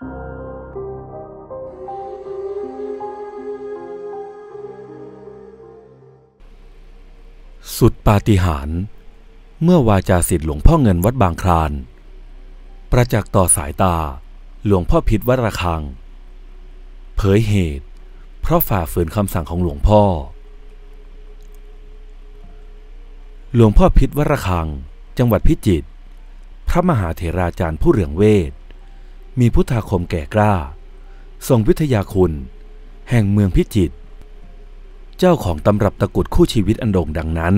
สุดปาฏิหาริ์เมื่อวาจาสิทธิหลวงพ่อเงินวัดบางครานประจักษ์ต่อสายตา หลวงพ่อพิษวัดระคัง เผยเหตุ เพราะฝ่าฝืนคำสั่งของหลวงพ่อ หลวงพ่อพิษวัดระัง จังหวัดพิจิตรพระมหาเถราจารย์ผู้เรืองเวทมีพุทธาคมแก่กล้า ทรงวิทยาคุณ แห่งเมืองพิจิตรเจ้าของตำรับตะกุดคู่ชีวิตอันโด่งดังนั้น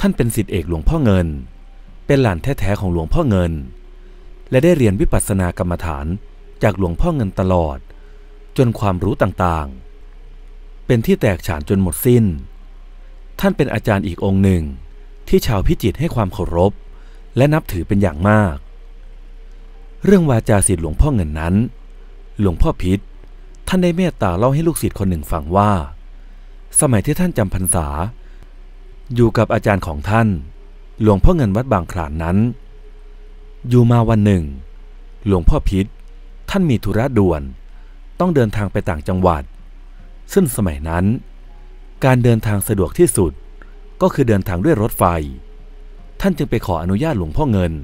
ท่านเป็นสิทธิเอกหลวงพ่อเงิน เป็นหลานแท้ๆของหลวงพ่อเงิน และได้เรียนวิปัสสนากรรมฐานจากหลวงพ่อเงินตลอดจนความรู้ต่างๆ เป็นที่แตกฉานจนหมดสิ้น ท่านเป็นอาจารย์อีกองค์หนึ่งที่ชาวพิจิตรให้ความเคารพและนับถือเป็นอย่างมากเรื่องวาจาศิษย์หลวงพ่อเงินนั้น หลวงพ่อพิษ ท่านได้เมตตาเล่าให้ลูกศิษย์คนหนึ่งฟังว่า สมัยที่ท่านจำพรรษา อยู่กับอาจารย์ของท่าน หลวงพ่อเงินวัดบางขลานนั้น อยู่มาวันหนึ่ง หลวงพ่อพิษ ท่านมีธุระด่วน ต้องเดินทางไปต่างจังหวัด ซึ่งสมัยนั้น การเดินทางสะดวกที่สุด ก็คือเดินทางด้วยรถไฟ ท่านจึงไปขออนุญาตหลวงพ่อเงิน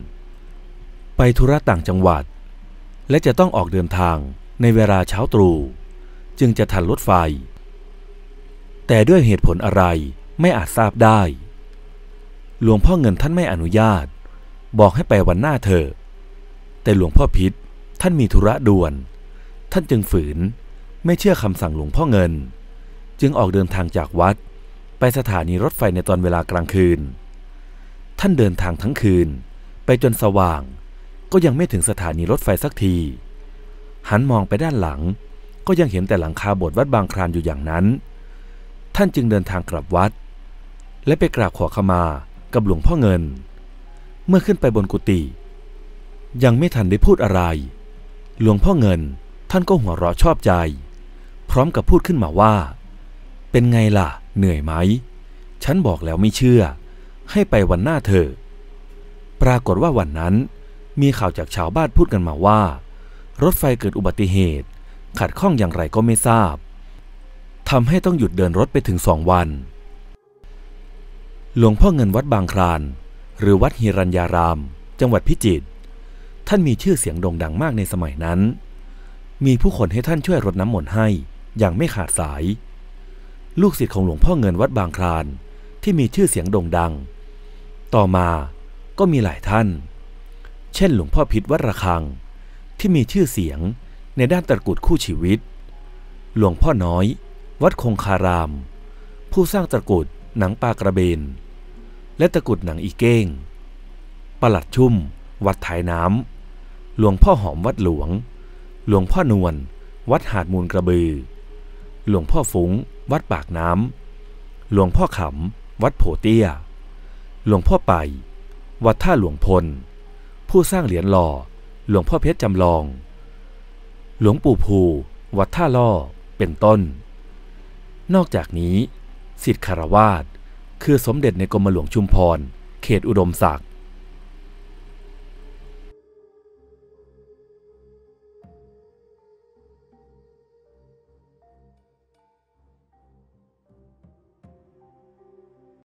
ไปธุระต่างจังหวัด และจะต้องออกเดินทางในเวลาเช้าตรู่จึงจะทันรถไฟ แต่ด้วยเหตุผลอะไรไม่อาจทราบได้ หลวงพ่อเงินท่านไม่อนุญาต บอกให้ไปวันหน้าเถอะ แต่หลวงพ่อพิษท่านมีธุระด่วน ท่านจึงฝืน ไม่เชื่อคำสั่งหลวงพ่อเงิน จึงออกเดินทางจากวัด ไปสถานีรถไฟในตอนเวลากลางคืน ท่านเดินทางทั้งคืนไปจนสว่างก็ยังไม่ถึงสถานีรถไฟสักที หันมองไปด้านหลัง ก็ยังเห็นแต่หลังคาโบสถ์วัดบางครานอยู่อย่างนั้น ท่านจึงเดินทางกลับวัด และไปกราบขอขมากับหลวงพ่อเงิน เมื่อขึ้นไปบนกุฏิ ยังไม่ทันได้พูดอะไร หลวงพ่อเงิน ท่านก็หัวเราะชอบใจ พร้อมกับพูดขึ้นมาว่า เป็นไงล่ะ เหนื่อยไหม ฉันบอกแล้วไม่เชื่อ ให้ไปวันหน้าเถอะ ปรากฏว่าวันนั้นมีข่าวจากชาวบ้านพูดกันมาว่า รถไฟเกิดอุบัติเหตุ ขัดข้องอย่างไรก็ไม่ทราบทำให้ต้องหยุดเดินรถไปถึงสองวัน หลวงพ่อเงินวัดบางคราน หรือวัดฮิรัญญาราม จังหวัดพิจิตรท่านมีชื่อเสียงโด่งดังมากในสมัยนั้น มีผู้คนให้ท่านช่วยรดน้ำมนต์ให้ อย่างไม่ขาดสาย ลูกศิษย์ของหลวงพ่อเงินวัดบางครานที่มีชื่อเสียงโด่งดัง ต่อมาก็มีหลายท่านเช่นหลวงพ่อพิษวัดระฆังที่มีชื่อเสียงในด้านตะกุดคู่ชีวิต หลวงพ่อน้อย วัดคงคาราม ผู้สร้างตะกุดหนังปลากระเบน และตะกุดหนังอีเก้งประหลัดชุ่มวัดถ่ายน้ำหลวงพ่อหอมวัดหลวง หลวงพ่อนวลวัดหาดมูลกระบือ หลวงพ่อฟุ้ง วัดปากน้ำหลวงพ่อขำวัดโผเตี้ยหลวงพ่อไปวัดท่าหลวงพลผู้สร้างเหรียญหล่อหลวงพ่อเพชรจำลอง หลวงปู่ภู วัดท่าล่อเป็นต้น นอกจากนี้สิทธิคารวาสคือสมเด็จในกรมหลวงชุมพรเขตอุดมศักดิ์